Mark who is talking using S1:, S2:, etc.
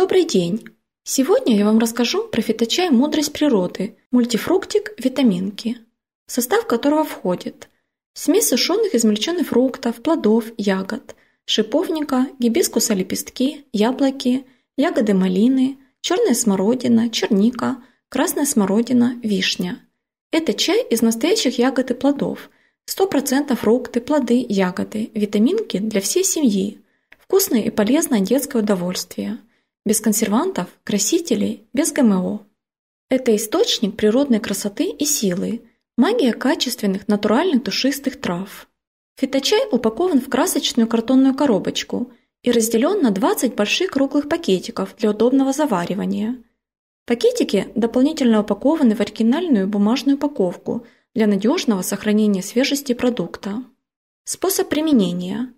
S1: Добрый день! Сегодня я вам расскажу про фиточай «Мудрость природы» мультифруктик «Витаминки», в состав которого входит смесь сушеных измельченных фруктов, плодов, ягод, шиповника, гибискуса лепестки, яблоки, ягоды малины, черная смородина, черника, красная смородина, вишня. Это чай из настоящих ягод и плодов, 100% фрукты, плоды, ягоды, витаминки для всей семьи, вкусное и полезное детское удовольствие – без консервантов, красителей, без ГМО. Это источник природной красоты и силы, магия качественных натуральных душистых трав. Фиточай упакован в красочную картонную коробочку и разделен на 20 больших круглых пакетиков для удобного заваривания. Пакетики дополнительно упакованы в оригинальную бумажную упаковку для надежного сохранения свежести продукта. Способ применения –